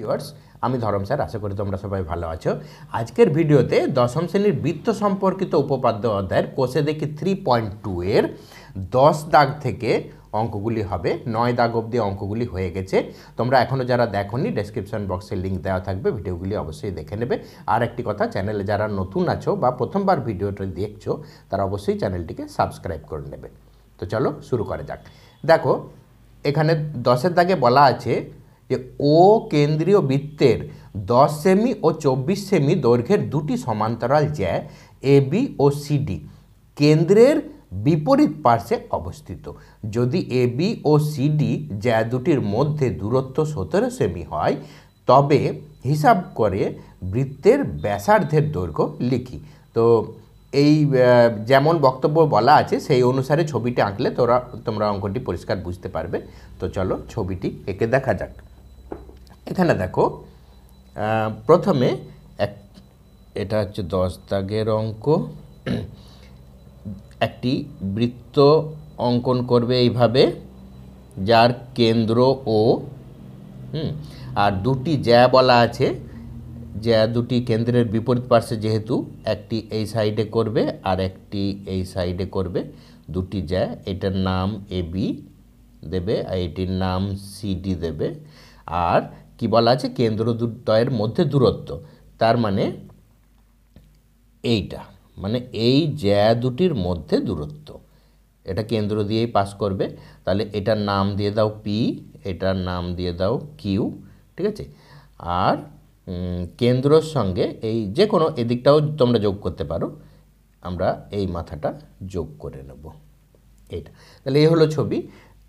Viewers আমি ধরম sir আশা করি তোমরা সবাই ভালো আছো আজকের ভিডিওতে দশম শ্রেণীর বৃত্ত সম্পর্কিত উপপাদ্য অধ্যায়ের কোষে দেখি থ্রি পয়েন্ট টু এর দশ দাগ থেকে অঙ্কগুলি হবে নয় দাগ অবধি অঙ্কগুলি হয়ে গেছে তোমরা এখনও যারা দেখোনি ডেসক্রিপশন বক্সে লিঙ্ক দেওয়া থাকবে ভিডিওগুলি অবশ্যই দেখে নেবে আর একটি কথা চ্যানেলে যারা নতুন আছো বা প্রথমবার ভিডিওটা দেখছো তারা অবশ্যই চ্যানেলটিকে সাবস্ক্রাইব করে নেবে তো চলো শুরু করা যাক দেখো এখানে দশের দাগে বলা আছে যে ও কেন্দ্রীয় বৃত্তের দশ সেমি ও চব্বিশ সেমি দৈর্ঘ্যের দুটি সমান্তরাল জ্যা এ বি ও সিডি কেন্দ্রের বিপরীত পার্শ্বে অবস্থিত যদি এ বি ও সিডি জ্যা দুটির মধ্যে দূরত্ব সতেরো সেমি হয় তবে হিসাব করে বৃত্তের ব্যাসার্ধের দৈর্ঘ্য লিখি তো এই যেমন বক্তব্য বলা আছে সেই অনুসারে ছবিটি আঁকলে তোরা তোমরা অঙ্কটি পরিষ্কার বুঝতে পারবে তো চলো ছবিটি এঁকে দেখা যাক এখানে দেখো প্রথমে এক এটা হচ্ছে দশ দাগের অঙ্ক একটি বৃত্ত অঙ্কন করবে এইভাবে যার কেন্দ্র ও আর দুটি জ্যা বলা আছে জ্যা দুটি কেন্দ্রের বিপরীত পার্শ্বে যেহেতু একটি এই সাইডে করবে আর একটি এই সাইডে করবে দুটি জ্যা এটার নাম এ বি দেবে আর এটির নাম সিডি দেবে আর কি বলা আছে কেন্দ্র দ্বয়ের মধ্যে দূরত্ব তার মানে এইটা মানে এই জ্যা দুটির মধ্যে দূরত্ব এটা কেন্দ্র দিয়েই পাস করবে তাহলে এটার নাম দিয়ে দাও পি এটার নাম দিয়ে দাও কিউ ঠিক আছে আর কেন্দ্রর সঙ্গে এই যে কোনো এদিকটাও তোমরা যোগ করতে পারো আমরা এই মাথাটা যোগ করে নেব এইটা তাহলে এই হলো ছবি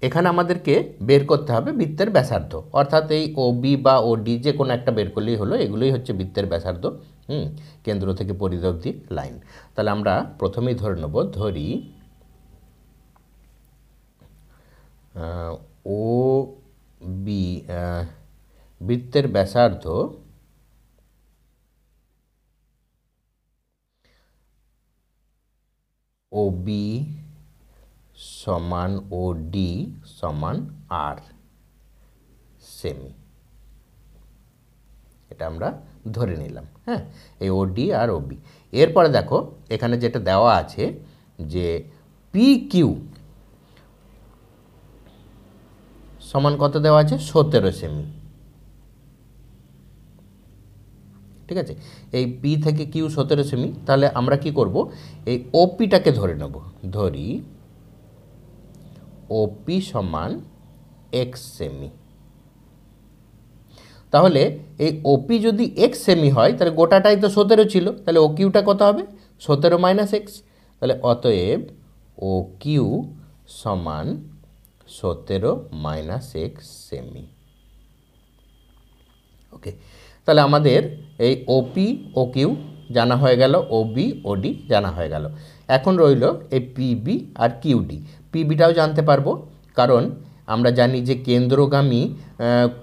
এখানে আমাদেরকে বের করতে হবে বৃত্তের ব্যাসার্ধ অর্থাৎ এই ও বি বা ও ডি যে কোনো একটা বের করলেই হলো এগুলোই হচ্ছে বৃত্তের ব্যাসার্ধ হুম কেন্দ্র থেকে পরিধি লাইন তাহলে আমরা প্রথমেই ধরে নেব ধরি ও বি বৃত্তের ব্যাসার্ধ ও বি সমান ও ডি সমান আর সেমি এটা আমরা ধরে নিলাম হ্যাঁ এই ও ডি আর ও বি এরপরে দেখো এখানে যেটা দেওয়া আছে যে পি কিউ সমান কত দেওয়া আছে সতেরো সেমি ঠিক আছে এই পি থেকে কিউ সতেরো সেমি তাহলে আমরা কি করব এই ওপিটাকে ধরে নেব ধরি ওপি সমান এক সেমি তাহলে এই ওপি যদি এক্স সেমি হয় তাহলে গোটাটাই তো সতেরো ছিল তাহলে ও কিউটা কত হবে সতেরো মাইনাস এক্স তাহলে অতএব ও কিউ সমান সতেরো মাইনাস এক্স সেমি ওকে তাহলে আমাদের এই ওপি ও কিউ জানা হয়ে গেল ওবি ডি জানা হয়ে গেল এখন রইল এই পিবি আর কিউডি পিবিটাও জানতে পারবো কারণ আমরা জানি যে কেন্দ্রগামী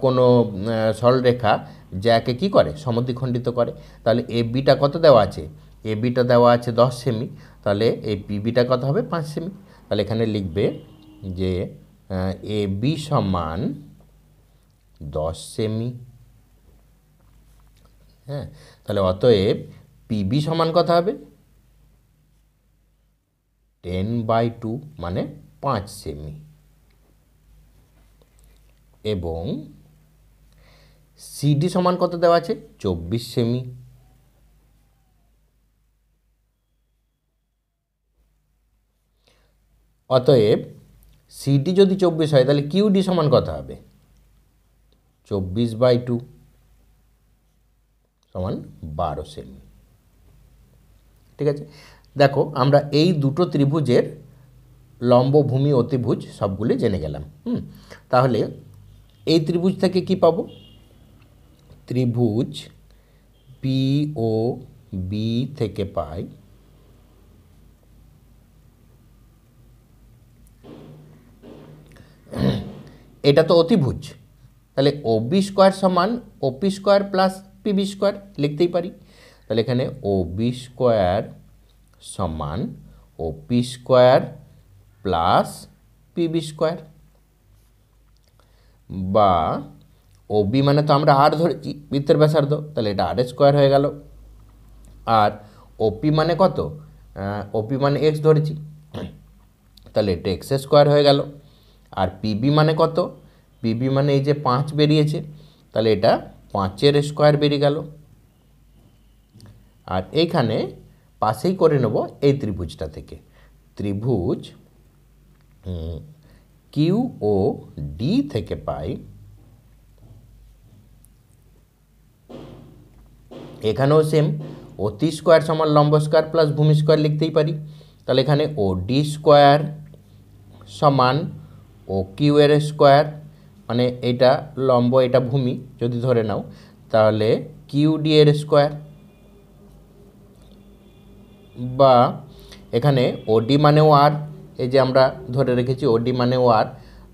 কোনো সরলরেখা যাকে কি করে সমদ্বিখণ্ডিত করে তাহলে এ বিটা কত দেওয়া আছে এ বিটা দেওয়া আছে দশ সেমি তাহলে এই পিবিটা কত হবে পাঁচ সেমি তাহলে এখানে লিখবে যে এ বি সমান দশ সেমি হ্যাঁ তাহলে অতএব পিবি সমান কথা হবে টেন বাই টু মানে পাঁচ সেমি এবং সিডি সমান কত দেওয়া আছে চব্বিশ সেমি অতএব সিডি যদি চব্বিশ হয় তাহলে কিউডি সমান কত হবে চব্বিশ বাই টু সমান বারো সেমি ঠিক আছে দেখো আমরা এই দুটো ত্রিভুজের লম্বভূমি অতিভুজ সবগুলি জেনে গেলাম হুম তাহলে এই ত্রিভুজ থেকে কি পাবো ত্রিভুজ পি ও বি থেকে পাই এটা তো অতিভুজ তাহলে ও বি স্কোয়ার সমান OP square plus PB square লিখতেই পারি তাহলে এখানে ও বি স্কোয়ার সমান O P square plus PB square বা ও বি মানে তো আমরা আর ধরেছি বৃত্তের ব্যাসার্ধ তাহলে এটা আর স্কোয়ার হয়ে গেল আর ওপি মানে কত ওপি মানে এক্স ধরেছি তাহলে এটা এক্স স্কোয়ার হয়ে গেল আর পিবি মানে কত পিবি মানে এই যে পাঁচ বেরিয়েছে তাহলে এটা পাঁচের স্কোয়ার বেরিয়ে গেল আর এইখানে পাশেই করে নেব এই ত্রিভুজটা থেকে ত্রিভুজ কিউ ও ডি থেকে পাই এখানেও সেম অতি স্কোয়ার সমান লম্ব স্কোয়ার প্লাস ভূমি স্কোয়ার লিখতেই পারি তাহলে এখানে ও ডি স্কোয়ার সমান ও কিউ এর স্কোয়ার মানে এটা লম্ব এটা ভূমি যদি ধরে নাও তাহলে কিউ ডি এর স্কোয়ার বা এখানে ওডি ও আর এই যে আমরা ধরে রেখেছি ওডি মানে আর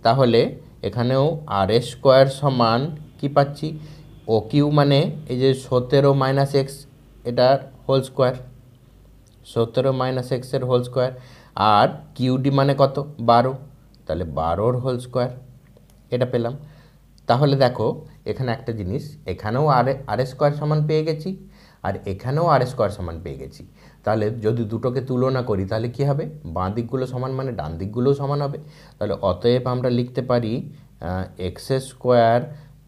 তাহলে এখানেও আর এস স্কোয়ার সমান কি পাচ্ছি ও কিউ মানে এই যে সতেরো মাইনাস এক্স এটার হোল স্কোয়ার সতেরো মাইনাস এক্সের হোল স্কোয়ার আর কিউডি মানে কত বারো তাহলে বারোর হোল স্কোয়ার এটা পেলাম তাহলে দেখো এখানে একটা জিনিস এখানেও আর আর স্কোয়ার সমান পেয়ে গেছি আর এখানেও আর স্কোয়ার সমান পেয়ে গেছি তাহলে যদি দুটোকে তুলনা করি তাহলে কি হবে বাঁ দিকগুলো সমান মানে ডান দিকগুলোও সমান হবে তাহলে অতএব আমরা লিখতে পারি এক্স স্কোয়ার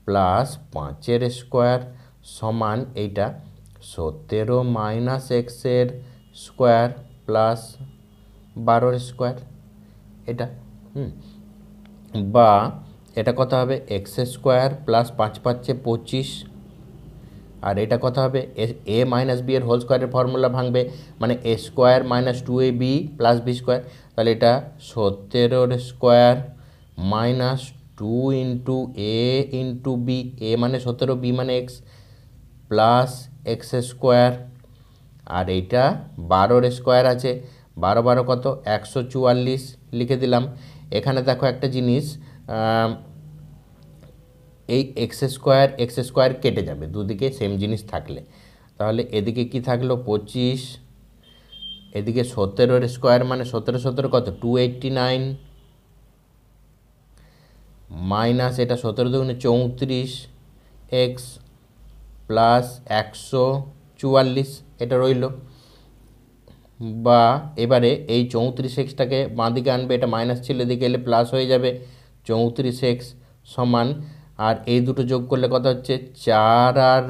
প্লাস পাঁচের স্কোয়ার সমান এইটা সতেরো মাইনাস এক্সের স্কোয়ার প্লাস বারোর স্কোয়ার এটা হুম বা এটা কত হবে এক্স স্কোয়ার প্লাস পাঁচ পাঁচে পঁচিশ আর এটা কথা হবে এ মাইনাস বি এর হোল স্কোয়ারের ফর্মুলা ভাঙবে মানে A square minus two A B plus B square তাহলে এটা সতেরোর square minus two into A into B A মানে সতেরো বি মানে এক্স প্লাস এক্স স্কোয়ার আর এইটা বারোর স্কোয়ার আছে বারো বারো কত একশো চুয়াল্লিশ লিখে দিলাম এখানে দেখো একটা জিনিস এই এক্স স্কোয়ার এক্স স্কোয়ার কেটে যাবে দুদিকে সেম জিনিস থাকলে তাহলে এদিকে কি থাকলো পঁচিশ এদিকে সতেরোর স্কোয়ার মানে সতেরো সতেরো কত টু এইট্টি নাইন মাইনাস এটা সতেরো দুগুণে চৌত্রিশ এক্স প্লাস একশো চুয়াল্লিশ এটা রইল বা এবারে এই চৌত্রিশ এক্সটাকে বাঁ দিকে আনবে এটা মাইনাস ছিল এদিকে এলে প্লাস হয়ে যাবে চৌত্রিশ এক্স সমান আর এই দুটো যোগ করলে কথা হচ্ছে চার আর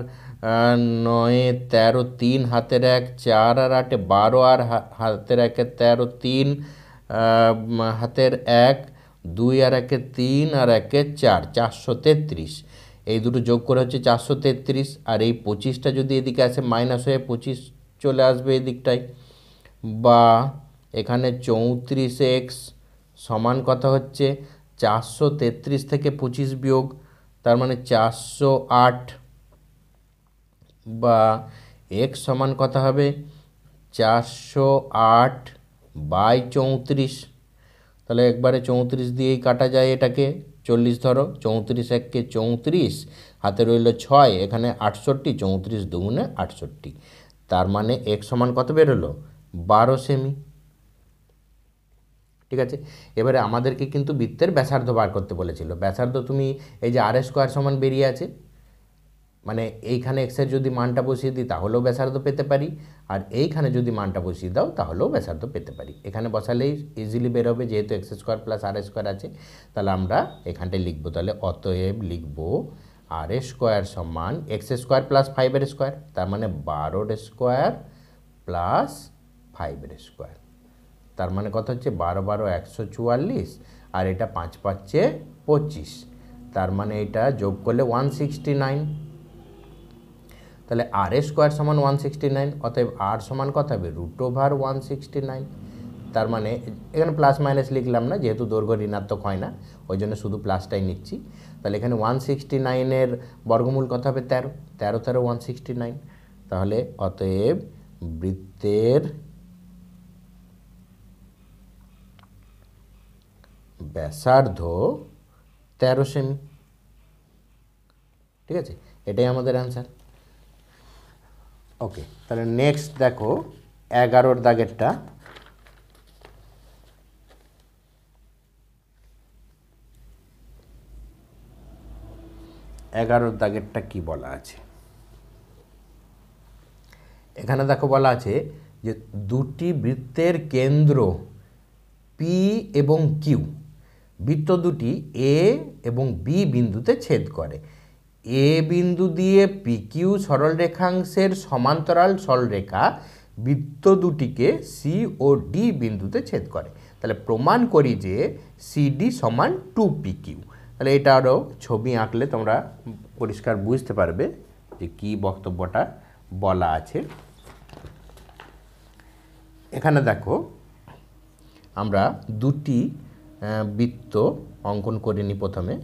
নয়ে তেরো তিন হাতের এক চার আর আটে বারো আর হাতের একে তেরো তিন হাতের এক দুই আর একে তিন আর একে চার চারশো তেত্রিশ এই দুটো যোগ করে হচ্ছে চারশো তেত্রিশ আর এই পঁচিশটা যদি এদিকে আসে মাইনাস হয়ে পঁচিশ চলে আসবে এদিকটায় বা এখানে চৌত্রিশ এক্স সমান কথা হচ্ছে চারশো তেত্রিশ থেকে পঁচিশ বিয়োগ তার মানে চারশো আট বা এক সমান কথা হবে চারশো আট বাই চৌত্রিশ তাহলে একবারে চৌত্রিশ দিয়েই কাটা যায় এটাকে চল্লিশ ধরো চৌত্রিশ এককে চৌত্রিশ হাতে রইল ছয় এখানে আটষট্টি চৌত্রিশ দুগুণে আটষট্টি তার মানে এক সমান কত বেরোলো বারো সেমি ঠিক আছে এবারে আমাদেরকে কিন্তু বৃত্তের ব্যাসার্ধ বার করতে বলেছিল ব্যাসার্ধ তুমি এই যে আর স্কোয়ার সমান বেরিয়ে আছে মানে এইখানে এক্সের যদি মানটা বসিয়ে দিই তাহলেও ব্যাসার্ধ পেতে পারি আর এইখানে যদি মানটা বসিয়ে দাও তাহলেও ব্যাসার্ধ পেতে পারি এখানে বসালেই ইজিলি বেরোবে যেহেতু X square plus R square আছে তাহলে আমরা এখানটায় লিখবো তাহলে অতএব লিখব আর স্কোয়ার সমান এক্স স্কোয়ার প্লাস ফাইভের স্কোয়ার তার মানে বারোর স্কোয়ার প্লাস ফাইভের স্কোয়ার তার মানে কথা হচ্ছে বারো বারো একশো চুয়াল্লিশ আর এটা পাঁচ পাঁচে পঁচিশ তার মানে এটা যোগ করলে ওয়ান সিক্সটি নাইন তাহলে আর এ স্কোয়ার সমান ওয়ান সিক্সটি নাইন অতএব আর সমান কথা হবে root over one sixty nine তার মানে এখানে প্লাস মাইনাস লিখলাম না যেহেতু দৈর্ঘ্য ঋণাত্মক হয় না ওই জন্য শুধু প্লাসটাই নিচ্ছি তাহলে এখানে ওয়ান সিক্সটি নাইনের বর্গমূল কথা হবে তেরো তেরো তেরো ওয়ান সিক্সটি নাইন তাহলে অতএব বৃত্তের ব্যাসার্ধ তেরো সেমি ঠিক আছে এটাই আমাদের অ্যান্সার ওকে তাহলে নেক্সট দেখো এগারোর দাগেরটা এগারোর দাগেরটা কি বলা আছে এখানে দেখো বলা আছে যে দুটি বৃত্তের কেন্দ্র পি এবং কিউ বৃত্ত দুটি এ এবং বি বিন্দুতে ছেদ করে এ বিন্দু দিয়ে পিকিউ সরলরেখাংশের সমান্তরাল সরলরেখা বৃত্ত দুটিকে সি ও ডি বিন্দুতে ছেদ করে তাহলে প্রমাণ করি যে সিডি সমান টু পিকিউ তাহলে এটা আরও ছবি আঁকলে তোমরা পরিষ্কার বুঝতে পারবে যে কি বক্তব্যটা বলা আছে এখানে দেখো আমরা দুটি বৃত্ত অঙ্কন করে নিই প্রথমে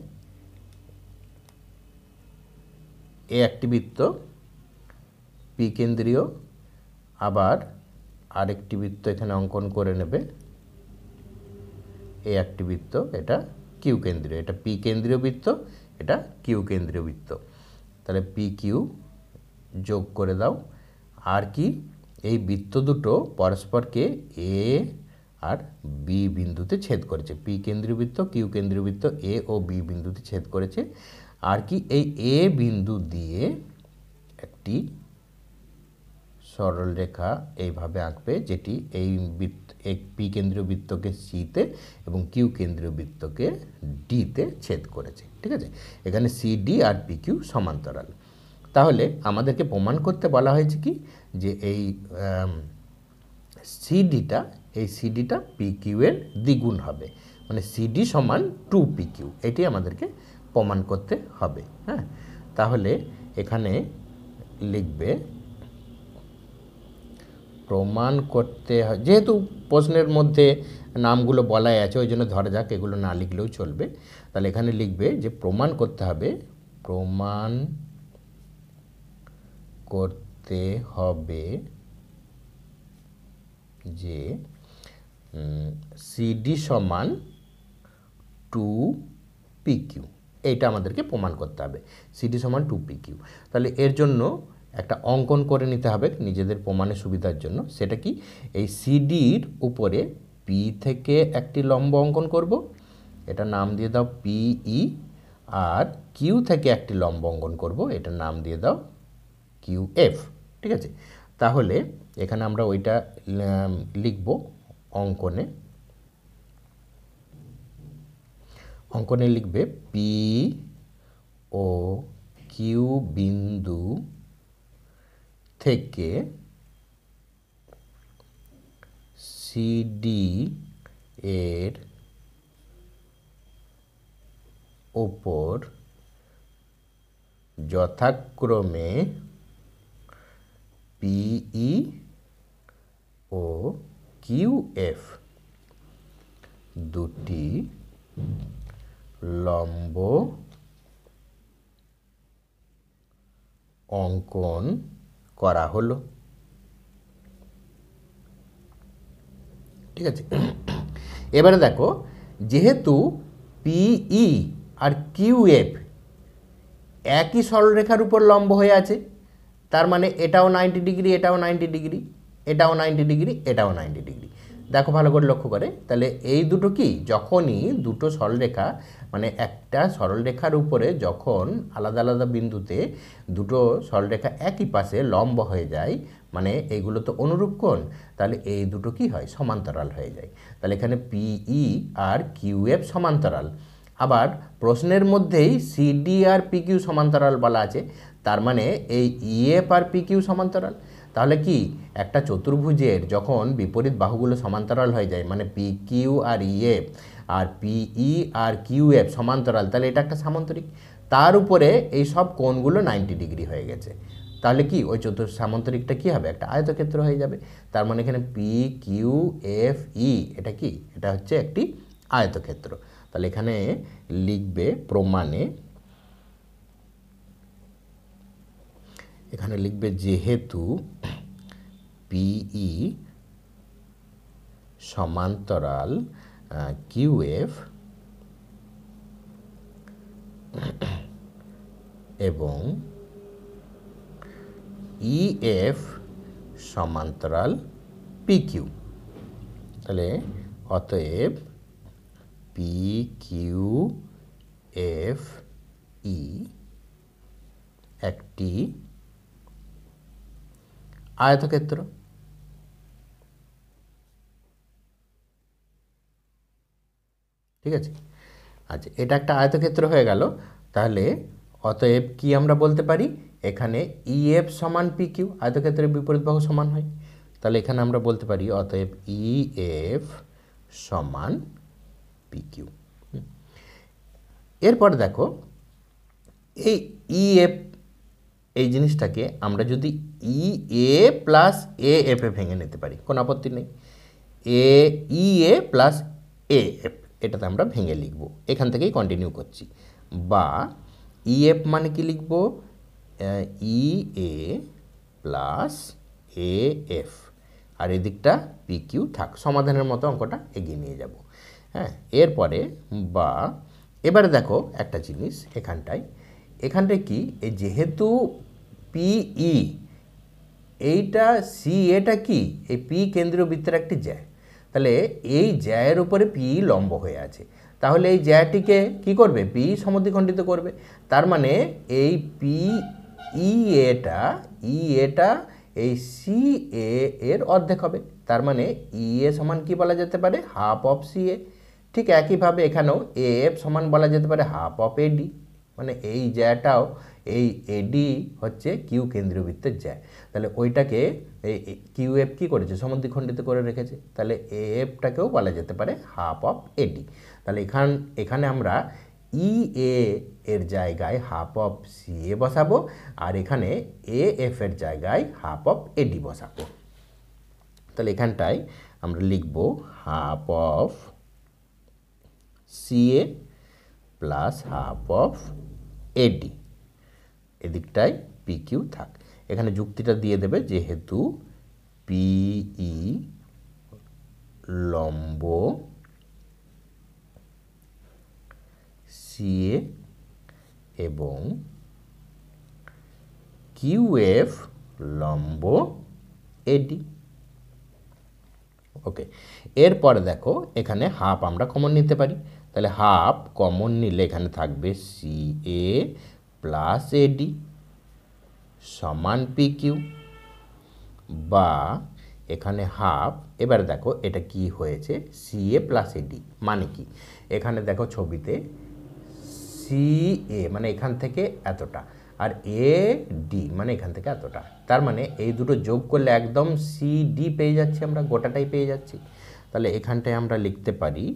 এ একটি বৃত্ত কেন্দ্রীয় আবার আরেকটি বৃত্ত এখানে অঙ্কন করে নেবে এ একটি বৃত্ত এটা কিউ কেন্দ্রীয় এটা পি কেন্দ্রীয় বৃত্ত এটা কিউ কেন্দ্রীয় বৃত্ত তাহলে পি কিউ যোগ করে দাও আর কি এই বৃত্ত দুটো পরস্পরকে এ আর বি বিন্দুতে ছেদ করেছে পি কেন্দ্রীবৃত্ত কিউ কেন্দ্রীবৃত্ত এ ও বি বিন্দুতে ছেদ করেছে আর কি এই এ বিন্দু দিয়ে একটি সরল রেখা এইভাবে আঁকবে যেটি এই বৃত্ত পি কেন্দ্রীয় বৃত্তকে সিতে এবং কিউ কেন্দ্রীয় বৃত্তকে ডিতে ছেদ করেছে ঠিক আছে এখানে সি ডি আর পি কিউ সমান্তরাল তাহলে আমাদেরকে প্রমাণ করতে বলা হয়েছে কি যে এই সিডিটা এই সিডিটা পি কিউ এর দ্বিগুণ হবে মানে সিডি সমান টু পি কিউ এটি আমাদেরকে প্রমাণ করতে হবে হ্যাঁ তাহলে এখানে লিখবে প্রমাণ করতে হয় যেহেতু প্রশ্নের মধ্যে নামগুলো বলাই আছে ওই জন্য ধরা যাক এগুলো না লিখলেও চলবে তাহলে এখানে লিখবে যে প্রমাণ করতে হবে প্রমাণ করতে হবে যে সিডি সমান টু পিকিউ এইটা আমাদেরকে প্রমাণ করতে হবে সিডি সমান টু পিকিউ তাহলে এর জন্য একটা অঙ্কন করে নিতে হবে নিজেদের প্রমাণের সুবিধার জন্য সেটা কি এই সিডির উপরে পি থেকে একটি লম্ব অঙ্কন করব এটা নাম দিয়ে দাও পিই e আর কিউ থেকে একটি লম্ব অঙ্কন করব এটা নাম দিয়ে দাও কিউ এফ ঠিক আছে তাহলে এখানে আমরা ওইটা লিখব অঙ্কনে অঙ্কনে লিখবে পি ও কিউ বিন্দু থেকে সিডি এর ওপর যথাক্রমে পিই ও e কিউএফ দুটি লম্ব অঙ্কন করা হলো ঠিক আছে এবারে দেখো যেহেতু পিই আর কিউএফ একই সরলরেখার উপর লম্ব হয়ে আছে তার মানে এটাও নাইনটি ডিগ্রি এটাও নাইনটি ডিগ্রি এটাও নাইনটি ডিগ্রি এটাও নাইনটি ডিগ্রি দেখো ভালো করে লক্ষ্য করে তাহলে এই দুটো কি যখনই দুটো সরলরেখা মানে একটা সরলরেখার উপরে যখন আলাদা আলাদা বিন্দুতে দুটো সরলরেখা একই পাশে লম্ব হয়ে যায় মানে এইগুলো তো অনুরূপ কোণ তাহলে এই দুটো কি হয় সমান্তরাল হয়ে যায় তাহলে এখানে পিই e আর কিউএফ সমান্তরাল আবার প্রশ্নের মধ্যেই সিডি আর পিকিউ সমান্তরাল বলা আছে তার মানে এই ইএফ e আর পিকিউ সমান্তরাল তাহলে কি একটা চতুর্ভুজের যখন বিপরীত বাহুগুলো সমান্তরাল হয়ে যায় মানে পি কিউ আর এফ e, আর পিই e আর কিউ এফ সমান্তরাল তাহলে এটা একটা সামান্তরিক তার উপরে এই সব কোণগুলো নাইনটি ডিগ্রি হয়ে গেছে তাহলে কি ওই চতুর্থ সামান্তরিকটা কী হবে একটা আয়তক্ষেত্র হয়ে যাবে তার মানে এখানে পি কিউ এফ ই এটা কি এটা হচ্ছে একটি আয়তক্ষেত্র তাহলে এখানে লিখবে প্রমাণে এখানে লিখবে যেহেতু পিই e সমান্তরাল কিউএফ এবং ইএফ e সমান্তরাল পিকিউ তাহলে অতএব পি কিউ এফ ই একটি আয়তক্ষেত্র ঠিক আছে আচ্ছা এটা একটা আয়তক্ষেত্র হয়ে গেল তাহলে অতএব কি আমরা বলতে পারি এখানে ইএফ e সমান পি কিউ আয়তক্ষেত্রের বিপরীত বাহু সমান হয় তাহলে এখানে আমরা বলতে পারি অতএব ইএফ e সমান পি কিউ এরপর দেখো এই ইএফ e এই জিনিসটাকে আমরা যদি ই এ প্লাস এ এফ এ ভেঙে নিতে পারি কোনো আপত্তি নেই এ ই এ প্লাস এ এফ এটাতে আমরা ভেঙে লিখব এখান থেকেই কন্টিনিউ করছি বা ই e, এফ মানে কি লিখব ই এ প্লাস এ এফ আর এদিকটা পি কিউ থাক সমাধানের মতো অঙ্কটা এগিয়ে নিয়ে যাব হ্যাঁ এরপরে বা এবারে দেখো একটা জিনিস এখানটায় এখানটা কি যেহেতু পিই e, এইটা সি এটা কি এই পি কেন্দ্রীয় বৃত্তের একটি জ্যায় তাহলে এই জ্যায়ের উপরে পি লম্ব হয়ে আছে তাহলে এই জ্যাটিকে কি করবে পি সমদ্বিখণ্ডিত করবে তার মানে এই পি ই e, এটা ই e, এটা এই সি এ এর অর্ধেক হবে তার মানে ই এ সমান কি বলা যেতে পারে হাফ অফ সি এ ঠিক একইভাবে এখানেও এ এফ সমান বলা যেতে পারে হাফ অফ এ ডি মানে এই জ্যাটাও এই এডি হচ্ছে কিউ কেন্দ্রীয়বৃত্তের জ্যা তাহলে ওইটাকে এই কিউএফ কী করেছে খণ্ডিত করে রেখেছে তাহলে এ এফটাকেও বলা যেতে পারে হাফ অফ এডি তাহলে এখান এখানে আমরা ই e এ এর জায়গায় হাফ অফ সি এ বসাবো আর এখানে এ এফ এর জায়গায় হাফ অফ এডি বসাবো তাহলে এখানটায় আমরা লিখব half of C A plus half of AD এদিকটায় পিকিউ থাক এখানে যুক্তিটা দিয়ে দেবে যেহেতু পিই e লম্ব সিএ এবং কিউএফ লম্ব এডি ওকে এরপরে দেখো এখানে হাফ আমরা কমন নিতে পারি তাহলে হাফ কমন নিলে এখানে থাকবে সি এ প্লাস এডি সমান পি কিউ বা এখানে হাফ এবার দেখো এটা কি হয়েছে সি এ প্লাস এডি মানে কি এখানে দেখো ছবিতে সি এ মানে এখান থেকে এতটা আর এ ডি মানে এখান থেকে এতটা তার মানে এই দুটো যোগ করলে একদম সি ডি পেয়ে যাচ্ছি আমরা গোটাটাই পেয়ে যাচ্ছি তাহলে এখানটায় আমরা লিখতে পারি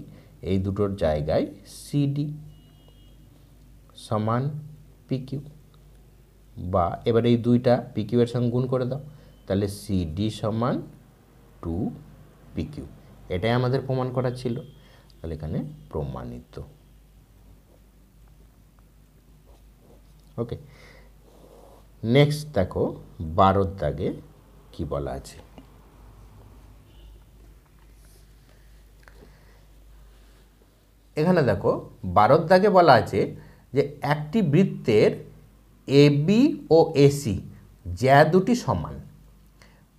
এই দুটোর জায়গায় সিডি সমান পিকিউ বা এবার এই দুইটা পিকিউ এর সঙ্গে গুণ করে দাও তাহলে সিডি সমান টু পিকিউ এটাই আমাদের প্রমাণ করা ছিল তাহলে এখানে প্রমাণিত ওকে নেক্সট দেখো বারোর দাগে কি বলা আছে এখানে দেখো বারোর দাগে বলা আছে যে একটি বৃত্তের এ বি ও এসি জ্যা দুটি সমান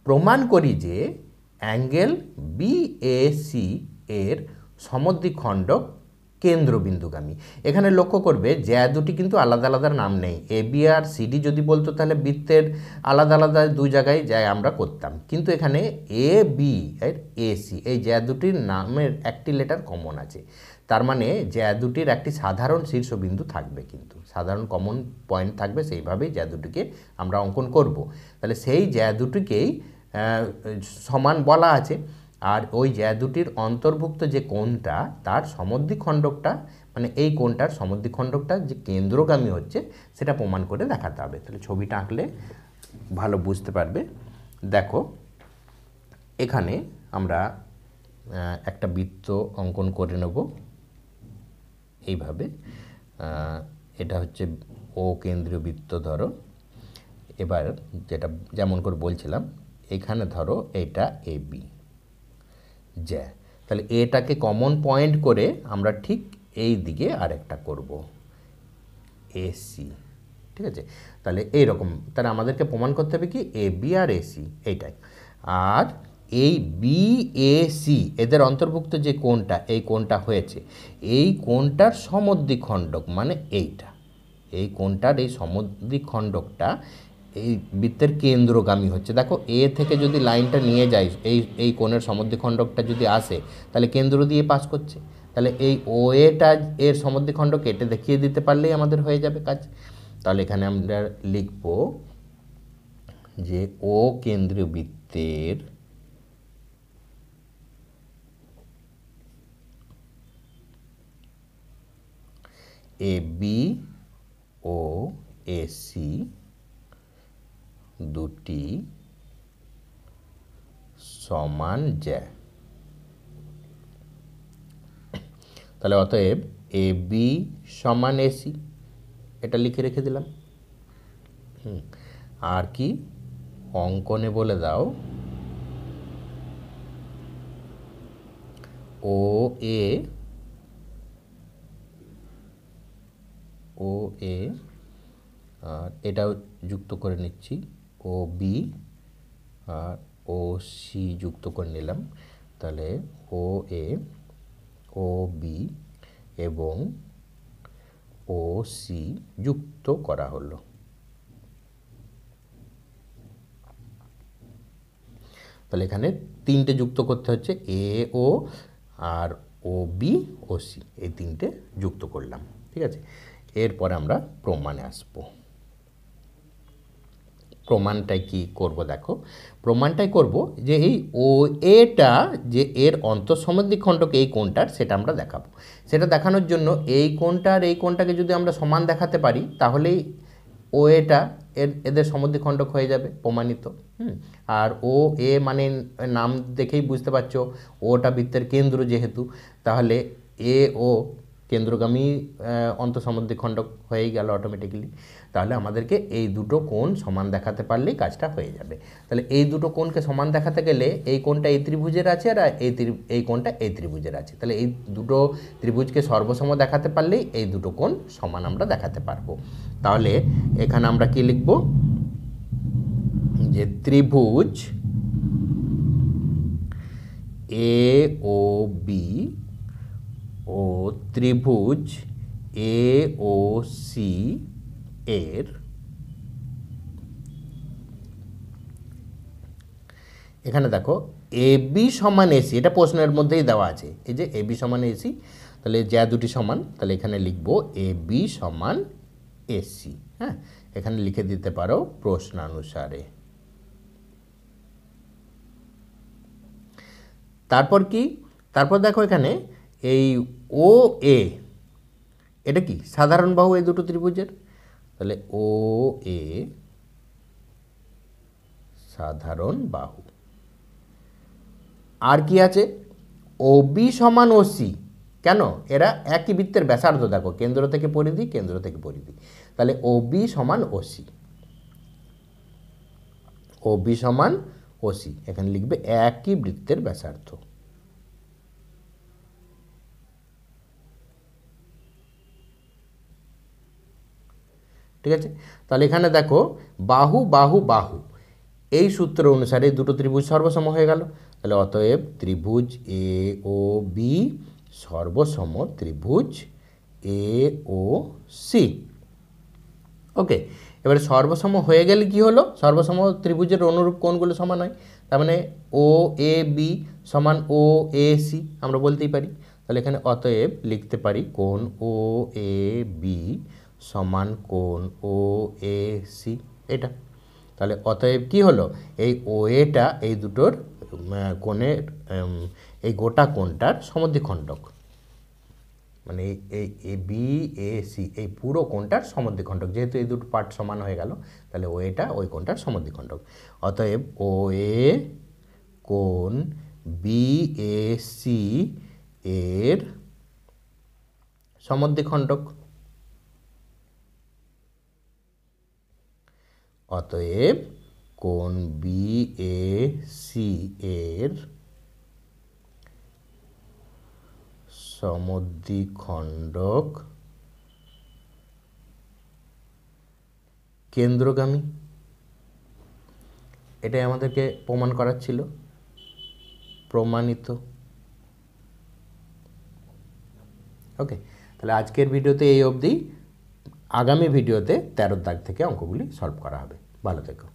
প্রমাণ করি যে অ্যাঙ্গেল বি এ সি এর খণ্ড কেন্দ্রবিন্দুগামী এখানে লক্ষ্য করবে জ্যা দুটি কিন্তু আলাদা আলাদা নাম নেই এ বি আর সিডি যদি বলতো তাহলে বৃত্তের আলাদা আলাদা দুই জায়গায় যায় আমরা করতাম কিন্তু এখানে এ বি এর এসি এই জ্যা দুটির নামের একটি লেটার কমন আছে তার মানে জ্যাদুটির একটি সাধারণ শীর্ষবিন্দু থাকবে কিন্তু সাধারণ কমন পয়েন্ট থাকবে সেইভাবেই জ্যাদুটিকে আমরা অঙ্কন করব। তাহলে সেই জ্যাদুটিকেই সমান বলা আছে আর ওই জ্যাদুটির অন্তর্ভুক্ত যে কোণটা তার খণ্ডকটা মানে এই কোণটার সমদ্বিখণ্ডকটা যে কেন্দ্রগামী হচ্ছে সেটা প্রমাণ করে দেখাতে হবে তাহলে ছবিটা আঁকলে ভালো বুঝতে পারবে দেখো এখানে আমরা একটা বৃত্ত অঙ্কন করে নেব এইভাবে এটা হচ্ছে ও কেন্দ্রীয় বৃত্ত ধরো এবার যেটা যেমন করে বলছিলাম এখানে ধরো এটা এ বি জ্যা তাহলে এটাকে কমন পয়েন্ট করে আমরা ঠিক এই দিকে আরেকটা করব এসি ঠিক আছে তাহলে এইরকম তাহলে আমাদেরকে প্রমাণ করতে হবে কি এ বি আর এসি এইটাই আর এই বিএসি এদের অন্তর্ভুক্ত যে কোনটা এই কোনটা হয়েছে এই কোনটার কোণটার খণ্ডক মানে এইটা এই কোনটার এই খণ্ডকটা এই বৃত্তের কেন্দ্রগামী হচ্ছে দেখো এ থেকে যদি লাইনটা নিয়ে যাই এই এই কোণের খণ্ডকটা যদি আসে তাহলে কেন্দ্র দিয়ে পাস করছে তাহলে এই ও এটা এর খণ্ড কেটে দেখিয়ে দিতে পারলেই আমাদের হয়ে যাবে কাজ তাহলে এখানে আমরা লিখব যে ও কেন্দ্রীয় বৃত্তের এ বি ও এসি দুটি সমান জ্যা তাহলে অতএব এ বি সমান এসি এটা লিখে রেখে দিলাম আর কি অঙ্কনে বলে দাও ও এ ও এ আর এটাও যুক্ত করে নিচ্ছি ও বি আর ও সি যুক্ত করে নিলাম তাহলে ও এ ও বি এবং ও সি যুক্ত করা হলো তাহলে এখানে তিনটে যুক্ত করতে হচ্ছে এ ও আর ও বি ও সি এই তিনটে যুক্ত করলাম ঠিক আছে এরপরে আমরা প্রমাণে আসব প্রমাণটাই কি করব দেখো প্রমাণটাই করব যে এই ও এটা যে এর অন্তঃসম্বন্ধী খণ্ডকে এই কোনটার সেটা আমরা দেখাবো সেটা দেখানোর জন্য এই কোনটার এই কোনটাকে যদি আমরা সমান দেখাতে পারি তাহলেই ও এটা এর এদের সমুদ্রী খণ্ডক হয়ে যাবে প্রমাণিত হুম আর ও এ মানে নাম দেখেই বুঝতে পারছো ওটা বৃত্তের কেন্দ্র যেহেতু তাহলে এ ও কেন্দ্রগামী অন্তঃসমান্তরিক খণ্ড হয়ে গেল অটোমেটিক্যালি তাহলে আমাদেরকে এই দুটো কোণ সমান দেখাতে পারলেই কাজটা হয়ে যাবে তাহলে এই দুটো কোণকে সমান দেখাতে গেলে এই কোণটা এই ত্রিভুজের আছে আর এই ত্রি এই কোণটা এই ত্রিভুজের আছে তাহলে এই দুটো ত্রিভুজকে সর্বসম দেখাতে পারলেই এই দুটো কোণ সমান আমরা দেখাতে পারবো তাহলে এখানে আমরা কি লিখব যে ত্রিভুজ এ ও বি ও ত্রিভুজ এ ও সি এর এখানে দেখো এবি সমান এসি এটা প্রশ্নের মধ্যেই দেওয়া আছে এই যে এবি সমান এসি তাহলে যা দুটি সমান তাহলে এখানে লিখবো এবি সমান এসি হ্যাঁ এখানে লিখে দিতে পারো প্রশ্নানুসারে তারপর কি তারপর দেখো এখানে এই ও এ এটা কি সাধারণ বাহু এই দুটো ত্রিভুজের তাহলে ও এ সাধারণ বাহু আর কি আছে ও বি সমান ও সি কেন এরা একই বৃত্তের ব্যাসার্ধ দেখো কেন্দ্র থেকে পরিধি কেন্দ্র থেকে পরিধি তাহলে ও বি সমান ও সি ও বি সমান ওসি এখানে লিখবে একই বৃত্তের ব্যাসার্থ ঠিক আছে তাহলে এখানে দেখো বাহু বাহু বাহু এই সূত্র অনুসারে দুটো ত্রিভুজ সর্বসম হয়ে গেল তাহলে অতএব ত্রিভুজ এ ও বি সর্বসম ত্রিভুজ এ ও সি ওকে এবারে সর্বসম হয়ে গেলে কি হলো সর্বসম ত্রিভুজের অনুরূপ কোনগুলো সমান হয় তার মানে ও এ বি সমান ও এ সি আমরা বলতেই পারি তাহলে এখানে অতএব লিখতে পারি কোন ও এ বি সমান কোণ ও এ সি এটা তাহলে অতএব কি হলো এই ও এটা এই দুটোর কোণের এই গোটা কোণটার সমদ্বিখণ্ডক মানে এই এ বি এ সি এই পুরো কোণটার সমদ্বিখণ্ডক যেহেতু এই দুটো পার্ট সমান হয়ে গেল তাহলে ও এটা ওই কোণটার সমদ্বিখণ্ডক অতএব ও এ কোণ বি এ সি এর সমদ্বিখণ্ডক অতএব কোন বি এ সি এর সমদ্বিখণ্ডক কেন্দ্রগামী এটাই আমাদেরকে প্রমাণ করার ছিল প্রমাণিত ওকে তাহলে আজকের ভিডিওতে এই অবধি আগামী ভিডিওতে তেরো দাগ থেকে অঙ্কগুলি সলভ করা হবে Vale,